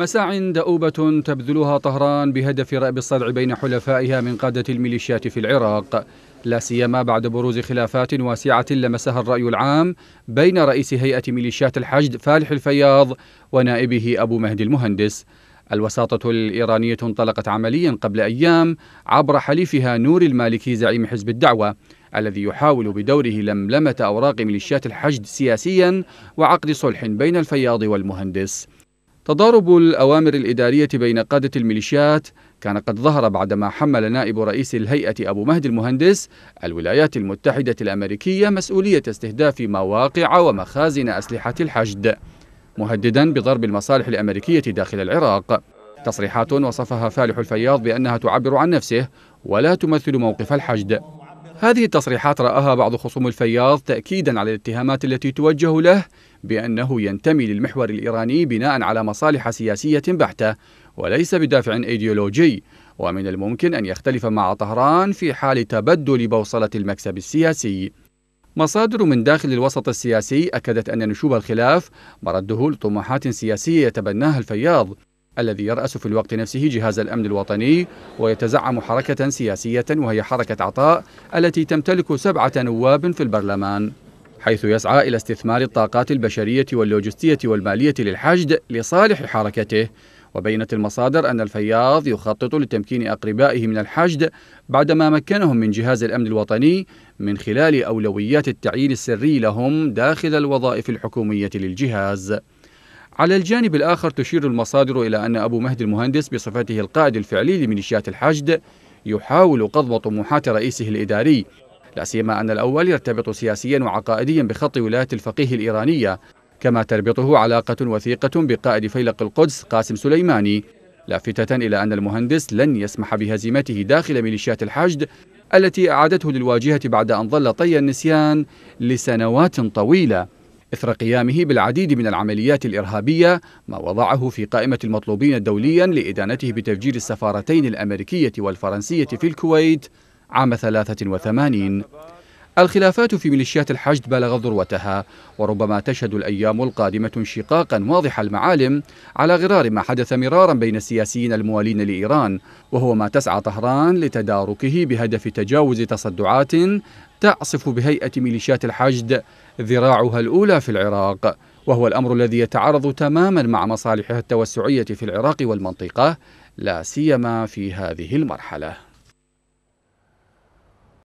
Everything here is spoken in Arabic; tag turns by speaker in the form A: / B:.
A: مساع دؤوبة تبذلها طهران بهدف رأب الصدع بين حلفائها من قادة الميليشيات في العراق لا سيما بعد بروز خلافات واسعة لمسها الرأي العام بين رئيس هيئة ميليشيات الحشد فالح الفياض ونائبه أبو مهدي المهندس الوساطة الإيرانية انطلقت عمليا قبل أيام عبر حليفها نور المالكي زعيم حزب الدعوة الذي يحاول بدوره لملمة أوراق ميليشيات الحشد سياسيا وعقد صلح بين الفياض والمهندس تضارب الأوامر الإدارية بين قادة الميليشيات كان قد ظهر بعدما حمل نائب رئيس الهيئة أبو مهدي المهندس الولايات المتحدة الأمريكية مسؤولية استهداف مواقع ومخازن أسلحة الحشد مهددا بضرب المصالح الأمريكية داخل العراق تصريحات وصفها فالح الفياض بأنها تعبر عن نفسه ولا تمثل موقف الحشد هذه التصريحات رآها بعض خصوم الفياض تأكيدا على الاتهامات التي توجه له بأنه ينتمي للمحور الإيراني بناء على مصالح سياسية بحتة وليس بدافع أيديولوجي ومن الممكن أن يختلف مع طهران في حال تبدل بوصلة المكسب السياسي مصادر من داخل الوسط السياسي أكدت أن نشوب الخلاف مرده لطموحات سياسية يتبناها الفياض الذي يرأس في الوقت نفسه جهاز الأمن الوطني ويتزعم حركة سياسية وهي حركة عطاء التي تمتلك سبعة نواب في البرلمان حيث يسعى إلى استثمار الطاقات البشرية واللوجستية والمالية للحشد لصالح حركته وبينت المصادر أن الفياض يخطط لتمكين أقربائه من الحشد بعدما مكنهم من جهاز الأمن الوطني من خلال أولويات التعيين السري لهم داخل الوظائف الحكومية للجهاز على الجانب الآخر تشير المصادر إلى أن أبو مهدي المهندس بصفته القائد الفعلي لميليشيات الحشد يحاول قضب طموحات رئيسه الإداري لا سيما أن الأول يرتبط سياسيا وعقائديا بخط ولاية الفقيه الإيرانية كما تربطه علاقة وثيقة بقائد فيلق القدس قاسم سليماني لافتة إلى أن المهندس لن يسمح بهزيمته داخل ميليشيات الحشد التي أعادته للواجهة بعد أن ظل طي النسيان لسنوات طويلة إثر قيامه بالعديد من العمليات الإرهابية ما وضعه في قائمة المطلوبين دوليا لإدانته بتفجير السفارتين الأمريكية والفرنسية في الكويت عام 83 الخلافات في ميليشيات الحشد بلغت ذروتها وربما تشهد الأيام القادمة انشقاقا واضح المعالم على غرار ما حدث مرارا بين السياسيين الموالين لإيران وهو ما تسعى طهران لتداركه بهدف تجاوز تصدعات تعصف بهيئة ميليشيات الحشد ذراعها الأولى في العراق وهو الأمر الذي يتعارض تماما مع مصالحها التوسعية في العراق والمنطقة لا سيما في هذه المرحلة